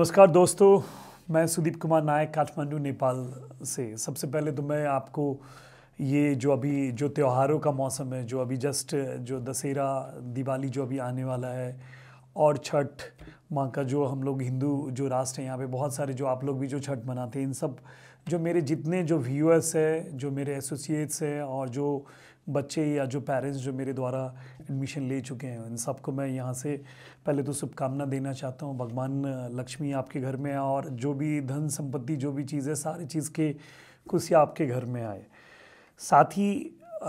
नमस्कार दोस्तों मैं सुदीप कुमार नायक काठमांडू नेपाल से सबसे पहले तो मैं आपको ये जो अभी जो त्योहारों का मौसम है जो अभी जस्ट जो दशहरा दिवाली जो अभी आने वाला है और छठ माँ का जो हम लोग हिंदू जो राष्ट्र हैं यहाँ पे बहुत सारे जो आप लोग भी जो छठ मनाते हैं इन सब जो मेरे जितने जो व्यूअर्स है जो मेरे एसोसिएट्स हैं और जो बच्चे या जो पेरेंट्स जो मेरे द्वारा एडमिशन ले चुके हैं इन सबको मैं यहाँ से पहले तो शुभकामना देना चाहता हूँ भगवान लक्ष्मी आपके घर में और जो भी धन संपत्ति जो भी चीज़ है सारी चीज़ के खुशियाँ आपके घर में आए साथ ही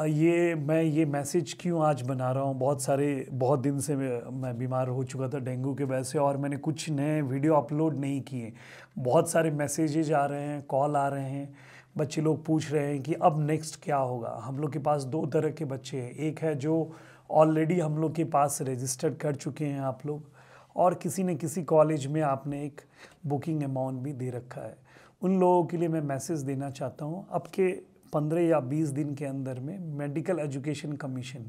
ये मैं ये मैसेज क्यों आज बना रहा हूँ बहुत सारे बहुत दिन से मैं बीमार हो चुका था डेंगू के वजह से और मैंने कुछ नए वीडियो अपलोड नहीं किए बहुत सारे मैसेजेज आ रहे हैं कॉल आ रहे हैं बच्चे लोग पूछ रहे हैं कि अब नेक्स्ट क्या होगा हम लोग के पास दो तरह के बच्चे हैं एक है जो ऑलरेडी हम लोग के पास रजिस्टर्ड कर चुके हैं आप लोग और किसी न किसी कॉलेज में आपने एक बुकिंग अमाउंट भी दे रखा है उन लोगों के लिए मैं मैसेज देना चाहता हूँ अब के पंद्रह या बीस दिन के अंदर में मेडिकल एजुकेशन कमीशन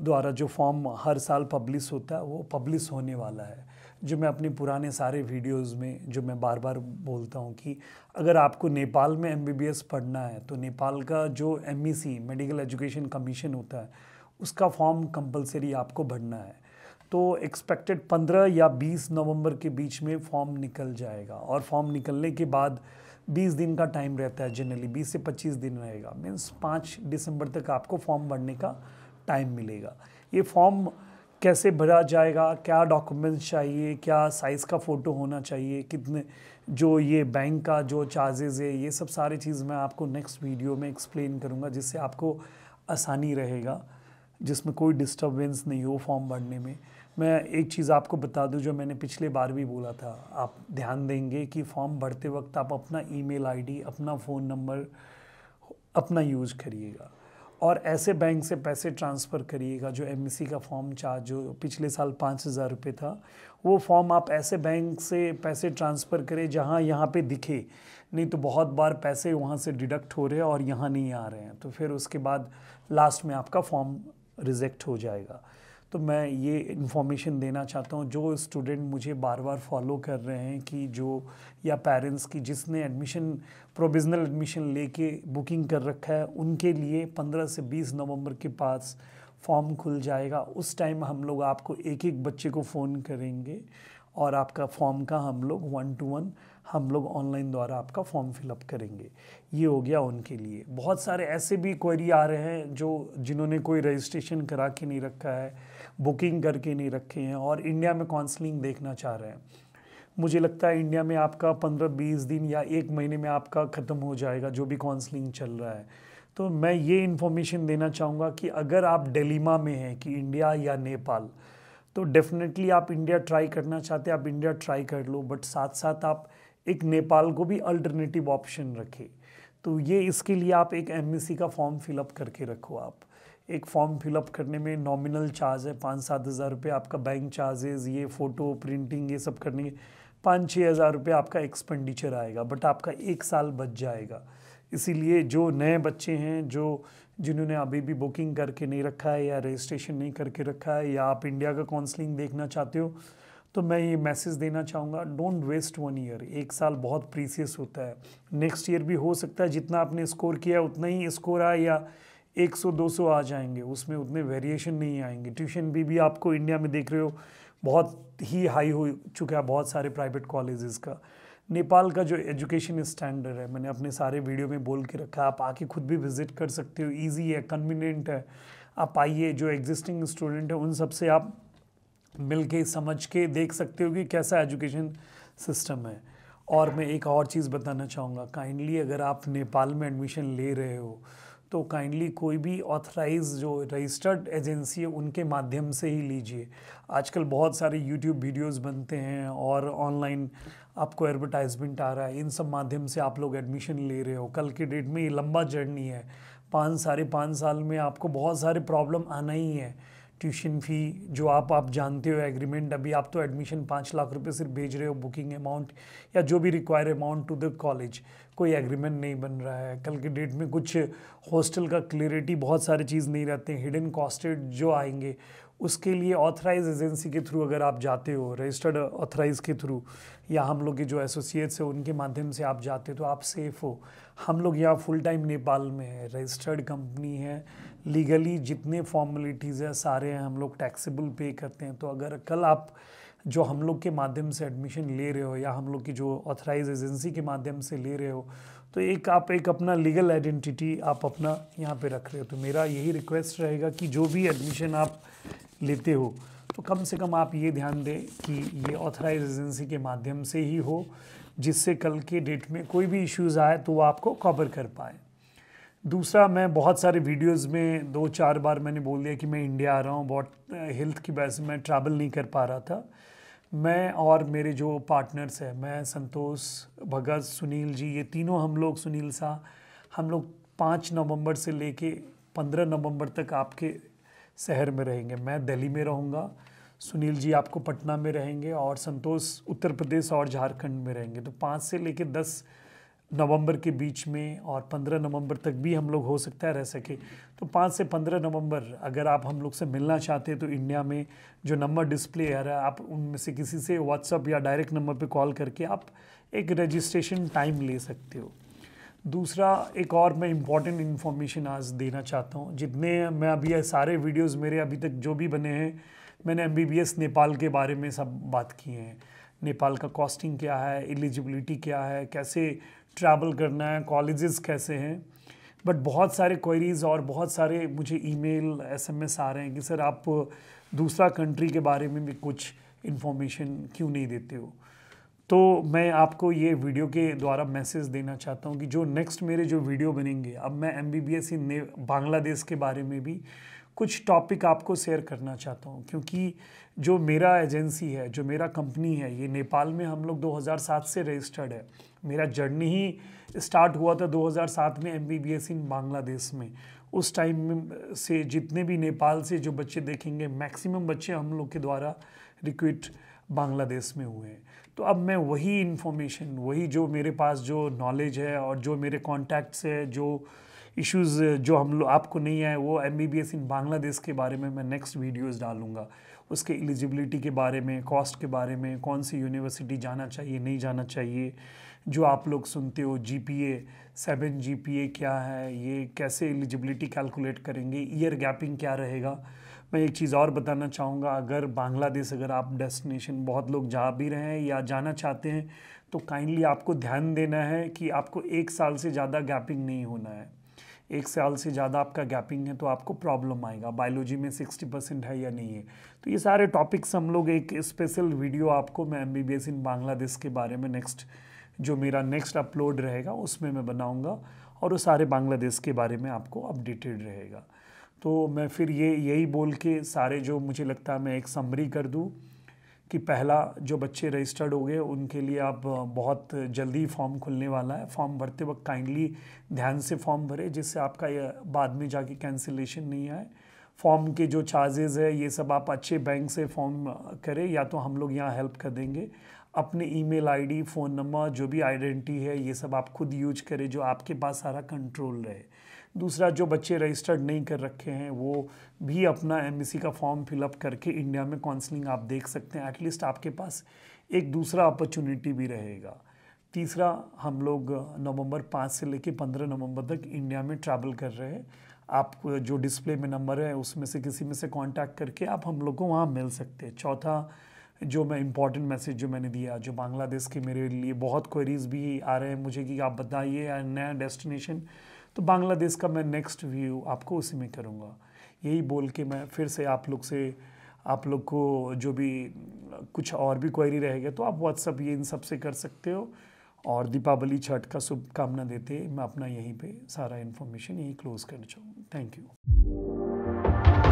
द्वारा जो फॉर्म हर साल पब्लिश होता है वो पब्लिश होने वाला है जो मैं अपने पुराने सारे वीडियोस में जो मैं बार बार बोलता हूँ कि अगर आपको नेपाल में एमबीबीएस पढ़ना है तो नेपाल का जो M e medical education commission होता है उसका फॉर्म कंपलसरी आपको भरना है तो एक्सपेक्टेड पंद्रह या बीस नवंबर के बीच में फॉर्म निकल जाएगा और फॉर्म निकलने के बाद बीस दिन का टाइम रहता है जनरली बीस से पच्चीस दिन रहेगा मीन्स पाँच दिसंबर तक आपको फॉर्म भरने का टाइम मिलेगा ये फॉर्म कैसे भरा जाएगा क्या डॉक्यूमेंट्स चाहिए क्या साइज़ का फ़ोटो होना चाहिए कितने जो ये बैंक का जो चार्जेज़ है ये सब सारी चीज़ मैं आपको नेक्स्ट वीडियो में एक्सप्लेन करूँगा जिससे आपको आसानी रहेगा जिसमें कोई डिस्टर्बेंस नहीं हो फॉर्म भरने में मैं एक चीज़ आपको बता दूं जो मैंने पिछले बार भी बोला था आप ध्यान देंगे कि फॉर्म भरते वक्त आप अपना ईमेल आईडी, अपना फ़ोन नंबर अपना यूज़ करिएगा और ऐसे बैंक से पैसे ट्रांसफ़र करिएगा जो एम e का फॉर्म चार्ज जो पिछले साल पाँच हज़ार रुपये था वो फॉर्म आप ऐसे बैंक से पैसे ट्रांसफ़र करें जहाँ यहाँ पे दिखे नहीं तो बहुत बार पैसे वहाँ से डिडक्ट हो रहे हैं और यहाँ नहीं आ रहे हैं तो फिर उसके बाद लास्ट में आपका फॉर्म रिजेक्ट हो जाएगा तो मैं ये इन्फॉर्मेशन देना चाहता हूँ जो स्टूडेंट मुझे बार बार फॉलो कर रहे हैं कि जो या पेरेंट्स की जिसने एडमिशन प्रोविजनल एडमिशन लेके बुकिंग कर रखा है उनके लिए 15 से 20 नवंबर के पास फॉर्म खुल जाएगा उस टाइम हम लोग आपको एक एक बच्चे को फ़ोन करेंगे और आपका फॉर्म का हम लोग वन टू वन हम लोग ऑनलाइन द्वारा आपका फॉर्म फिलअप करेंगे ये हो गया उनके लिए बहुत सारे ऐसे भी क्वेरी आ रहे हैं जो जिन्होंने कोई रजिस्ट्रेशन करा के नहीं रखा है बुकिंग करके नहीं रखे हैं और इंडिया में काउंसलिंग देखना चाह रहे हैं मुझे लगता है इंडिया में आपका पंद्रह बीस दिन या एक महीने में आपका ख़त्म हो जाएगा जो भी काउंसलिंग चल रहा है तो मैं ये इन्फॉर्मेशन देना चाहूँगा कि अगर आप डेलीमा में हैं कि इंडिया या नेपाल तो डेफिनेटली आप इंडिया ट्राई करना चाहते हैं आप इंडिया ट्राई कर लो बट साथ साथ आप एक नेपाल को भी अल्टरनेटिव ऑप्शन रखे तो ये इसके लिए आप एक एम का फॉर्म फिलअप करके रखो आप एक फॉर्म फिलअप करने में नॉमिनल चार्ज है पाँच सात हज़ार रुपये आपका बैंक चार्जेस ये फ़ोटो प्रिंटिंग ये सब करने के पाँच छः हज़ार रुपये आपका एक्सपेंडिचर आएगा बट आपका एक साल बच जाएगा इसीलिए जो नए बच्चे हैं जो जिन्होंने अभी भी बुकिंग करके नहीं रखा है या रजिस्ट्रेशन नहीं करके रखा है या आप इंडिया का काउंसलिंग देखना चाहते हो तो मैं ये मैसेज देना चाहूँगा डोंट वेस्ट वन ईयर एक साल बहुत प्रीसियस होता है नेक्स्ट ईयर भी हो सकता है जितना आपने स्कोर किया उतना ही स्कोर आया या 100 200 आ जाएंगे उसमें उतने वेरिएशन नहीं आएंगे ट्यूशन भी भी आपको इंडिया में देख रहे हो बहुत ही हाई हो चुका है बहुत सारे प्राइवेट कॉलेजेस का नेपाल का जो एजुकेशन स्टैंडर्ड है मैंने अपने सारे वीडियो में बोल के रखा आप आके खुद भी विजिट कर सकते हो ईजी है कन्वीनियंट है आप आइए जो एग्जिस्टिंग स्टूडेंट है उन सबसे आप मिल के समझ के देख सकते हो कि कैसा एजुकेशन सिस्टम है और मैं एक और चीज़ बताना चाहूँगा काइंडली अगर आप नेपाल में एडमिशन ले रहे हो तो काइंडली कोई भी ऑथराइज जो रजिस्टर्ड एजेंसी है उनके माध्यम से ही लीजिए आजकल बहुत सारे यूट्यूब वीडियोस बनते हैं और ऑनलाइन आपको एडवर्टाइजमेंट आ रहा है इन सब माध्यम से आप लोग एडमिशन ले रहे हो कल के डेट में ये लंबा जर्नी है पाँच साढ़े पाँच साल में आपको बहुत सारे प्रॉब्लम आना ही है ट्यूशन फ़ी जो आप आप जानते हो एग्रीमेंट अभी आप तो एडमिशन पाँच लाख रुपए सिर्फ भेज रहे हो बुकिंग अमाउंट या जो भी require amount to the college कोई एग्रीमेंट नहीं बन रहा है कल के डेट में कुछ हॉस्टल का क्लियरिटी बहुत सारी चीज़ नहीं रहते हिडन कॉस्टेड जो आएंगे उसके लिए ऑथराइज एजेंसी के थ्रू अगर आप जाते हो रजिस्टर्ड ऑथराइज के थ्रू या हम लोग के जो एसोसिएट्स हैं उनके माध्यम से आप जाते हो तो आप सेफ हो हम लोग यहाँ फुल टाइम नेपाल में है रजिस्टर्ड कंपनी है लीगली जितने फॉर्मेलिटीज़ है सारे हैं हम लोग टैक्सेबल पे करते हैं तो अगर कल आप जो हम लोग के माध्यम से एडमिशन ले रहे हो या हम लोग की जो ऑथराइज एजेंसी के माध्यम से ले रहे हो तो एक आप एक अपना लीगल आइडेंटिटी आप अपना यहाँ पे रख रहे हो तो मेरा यही रिक्वेस्ट रहेगा कि जो भी एडमिशन आप लेते हो तो कम से कम आप ये ध्यान दें कि ये ऑथराइज एजेंसी के माध्यम से ही हो जिससे कल के डेट में कोई भी इश्यूज़ आए तो वो आपको कवर कर पाए दूसरा मैं बहुत सारे वीडियोस में दो चार बार मैंने बोल दिया कि मैं इंडिया आ रहा हूँ बहुत हेल्थ की वजह से मैं ट्रैवल नहीं कर पा रहा था मैं और मेरे जो पार्टनर्स हैं मैं संतोष भगत सुनील जी ये तीनों हम लोग सुनील साह हम लोग पाँच नवंबर से लेके पंद्रह नवंबर तक आपके शहर में रहेंगे मैं दिल्ली में रहूँगा सुनील जी आपको पटना में रहेंगे और संतोष उत्तर प्रदेश और झारखंड में रहेंगे तो पाँच से लेके दस नवंबर के बीच में और 15 नवंबर तक भी हम लोग हो सकता है रह सके तो 5 से 15 नवंबर अगर आप हम लोग से मिलना चाहते हैं तो इंडिया में जो नंबर डिस्प्ले आ रहा है आप उनमें से किसी से व्हाट्सअप या डायरेक्ट नंबर पे कॉल करके आप एक रजिस्ट्रेशन टाइम ले सकते हो दूसरा एक और मैं इम्पॉर्टेंट इन्फॉर्मेशन आज देना चाहता हूँ जितने मैं अभी सारे वीडियोज़ मेरे अभी तक जो भी बने हैं मैंने एम नेपाल के बारे में सब बात किए हैं नेपाल का कॉस्टिंग क्या है एलिजिबिलिटी क्या है कैसे ट्रैवल करना है कॉलेजेस कैसे हैं बट बहुत सारे क्वेरीज़ और बहुत सारे मुझे ईमेल एसएमएस आ रहे हैं कि सर आप दूसरा कंट्री के बारे में भी कुछ इन्फॉर्मेशन क्यों नहीं देते हो तो मैं आपको ये वीडियो के द्वारा मैसेज देना चाहता हूँ कि जो नेक्स्ट मेरे जो वीडियो बनेंगे अब मैं M B B S in Bangladesh के बारे में भी कुछ टॉपिक आपको शेयर करना चाहता हूँ क्योंकि जो मेरा एजेंसी है जो मेरा कंपनी है ये नेपाल में हम लोग 2007 से रजिस्टर्ड है मेरा जर्नी ही स्टार्ट हुआ था 2007 में एम इन बांग्लादेश में उस टाइम से जितने भी नेपाल से जो बच्चे देखेंगे मैक्सिमम बच्चे हम लोग के द्वारा रिक्विट बांग्लादेश में हुए हैं तो अब मैं वही इन्फॉर्मेशन वही जो मेरे पास जो नॉलेज है और जो मेरे कॉन्टैक्ट्स है जो इश्यूज़ uh, जो हम लोग आपको नहीं आए वो M B B S in Bangladesh के बारे में मैं नेक्स्ट वीडियोज़ डालूंगा उसके एलिजिबिलिटी के बारे में कॉस्ट के बारे में कौन सी यूनिवर्सिटी जाना चाहिए नहीं जाना चाहिए जो आप लोग सुनते हो G P A seven G P A क्या है ये कैसे एलिजिबिलिटी कैलकुलेट करेंगे ईयर गैपिंग क्या रहेगा मैं एक चीज़ और बताना चाहूँगा अगर बांग्लादेश अगर आप डेस्टिनेशन बहुत लोग जा भी रहे हैं या जाना चाहते हैं तो काइंडली आपको ध्यान देना है कि आपको एक साल से ज़्यादा गैपिंग नहीं होना है एक साल से ज़्यादा आपका गैपिंग है तो आपको प्रॉब्लम आएगा बायोलॉजी में सिक्सटी परसेंट है या नहीं है तो ये सारे टॉपिक्स हम लोग एक स्पेशल वीडियो आपको मैं M B B S in Bangladesh के बारे में नेक्स्ट जो मेरा नेक्स्ट अपलोड रहेगा उसमें मैं बनाऊँगा और वो सारे बांग्लादेश के बारे में आपको अपडेटेड रहेगा तो मैं फिर ये यही बोल के सारे जो मुझे लगता है मैं एक समरी कर दूँ कि पहला जो बच्चे रजिस्टर्ड हो गए उनके लिए आप बहुत जल्दी फॉर्म खुलने वाला है फॉर्म भरते वक्त काइंडली ध्यान से फॉर्म भरे जिससे आपका ये बाद में जाके कैंसिलेशन नहीं आए फॉर्म के जो चार्जेज़ है ये सब आप अच्छे बैंक से फॉर्म करें या तो हम लोग यहाँ हेल्प कर देंगे अपने ईमेल आईडी फ़ोन नंबर जो भी आइडेंटिटी है ये सब आप खुद यूज करें जो आपके पास सारा कंट्रोल रहे दूसरा जो बच्चे रजिस्टर्ड नहीं कर रखे हैं वो भी अपना एम का फॉर्म फिलअप करके इंडिया में काउंसलिंग आप देख सकते हैं एटलीस्ट आपके पास एक दूसरा अपॉर्चुनिटी भी रहेगा तीसरा हम लोग नवंबर पाँच से लेकर पंद्रह नवंबर तक इंडिया में ट्रैवल कर रहे हैं आप जो डिस्प्ले में नंबर है उसमें से किसी में से कांटेक्ट करके आप हम लोग को वहाँ मिल सकते हैं चौथा जो मैं इंपॉर्टेंट मैसेज जो मैंने दिया जो बांग्लादेश के मेरे लिए बहुत क्वेरीज भी आ रहे हैं मुझे कि आप बताइए नया डेस्टिनेशन तो बांग्लादेश का मैं नेक्स्ट व्यू आपको उसी में करूँगा यही बोल के मैं फिर से आप लोग से आप लोग को जो भी कुछ और भी क्वेरी रहेगा तो आप व्हाट्सअप ये इन सब से कर सकते हो और दीपावली छठ का शुभकामना देते मैं अपना यहीं पे सारा इन्फॉर्मेशन यहीं क्लोज़ करना चाहूँगा थैंक यू